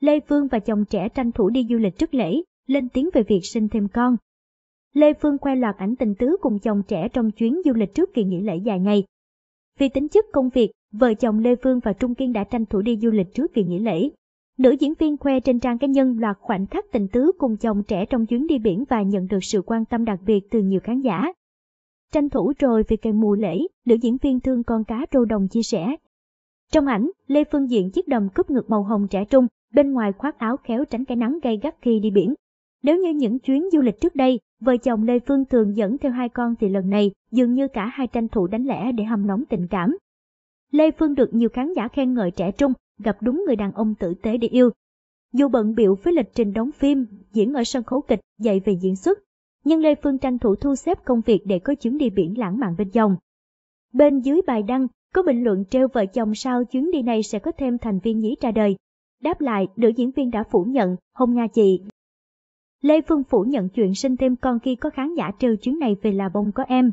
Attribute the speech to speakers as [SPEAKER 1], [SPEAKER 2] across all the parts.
[SPEAKER 1] Lê Phương và chồng trẻ tranh thủ đi du lịch trước lễ, lên tiếng về việc sinh thêm con. Lê Phương khoe loạt ảnh tình tứ cùng chồng trẻ trong chuyến du lịch trước kỳ nghỉ lễ dài ngày. Vì tính chất công việc, vợ chồng Lê Phương và Trung Kiên đã tranh thủ đi du lịch trước kỳ nghỉ lễ. Nữ diễn viên khoe trên trang cá nhân loạt khoảnh khắc tình tứ cùng chồng trẻ trong chuyến đi biển và nhận được sự quan tâm đặc biệt từ nhiều khán giả. Tranh thủ rồi vì cây mùa lễ, nữ diễn viên thương con cá trâu đồng chia sẻ. Trong ảnh, Lê Phương diện chiếc đầm cúp ngực màu hồng trẻ trung, bên ngoài khoác áo khéo tránh cái nắng gay gắt khi đi biển. Nếu như những chuyến du lịch trước đây, vợ chồng Lê Phương thường dẫn theo hai con thì lần này dường như cả hai tranh thủ đánh lẻ để hâm nóng tình cảm. Lê Phương được nhiều khán giả khen ngợi trẻ trung, gặp đúng người đàn ông tử tế để yêu. Dù bận biểu với lịch trình đóng phim, diễn ở sân khấu kịch, dạy về diễn xuất, nhưng Lê Phương tranh thủ thu xếp công việc để có chuyến đi biển lãng mạn bên dòng. Bên dưới bài đăng, có bình luận trêu vợ chồng sao chuyến đi này sẽ có thêm thành viên nhí ra đời, Đáp lại, nữ diễn viên đã phủ nhận, hôn Nha chị. Lê Phương phủ nhận chuyện sinh thêm con khi có khán giả trêu chuyến này về là bông có em.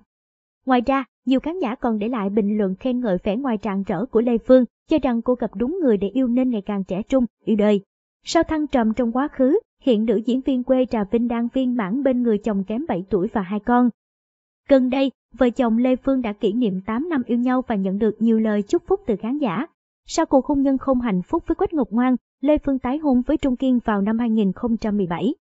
[SPEAKER 1] Ngoài ra, nhiều khán giả còn để lại bình luận khen ngợi vẻ ngoài rạng rỡ của Lê Phương, cho rằng cô gặp đúng người để yêu nên ngày càng trẻ trung, yêu đời. Sau thăng trầm trong quá khứ, hiện nữ diễn viên quê Trà Vinh đang viên mãn bên người chồng kém 7 tuổi và hai con. Gần đây, vợ chồng Lê Phương đã kỷ niệm 8 năm yêu nhau và nhận được nhiều lời chúc phúc từ khán giả. Sau cuộc hôn nhân không hạnh phúc với Quách Ngọc Ngoan, Lê Phương tái hôn với Trung Kiên vào năm 2017.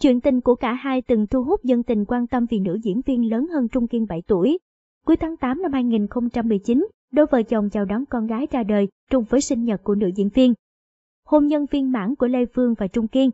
[SPEAKER 1] Chuyện tình của cả hai từng thu hút dân tình quan tâm vì nữ diễn viên lớn hơn Trung Kiên 7 tuổi. Cuối tháng 8 năm 2019, đôi vợ chồng chào đón con gái ra đời trùng với sinh nhật của nữ diễn viên. Hôn nhân viên mãn của Lê Phương và Trung Kiên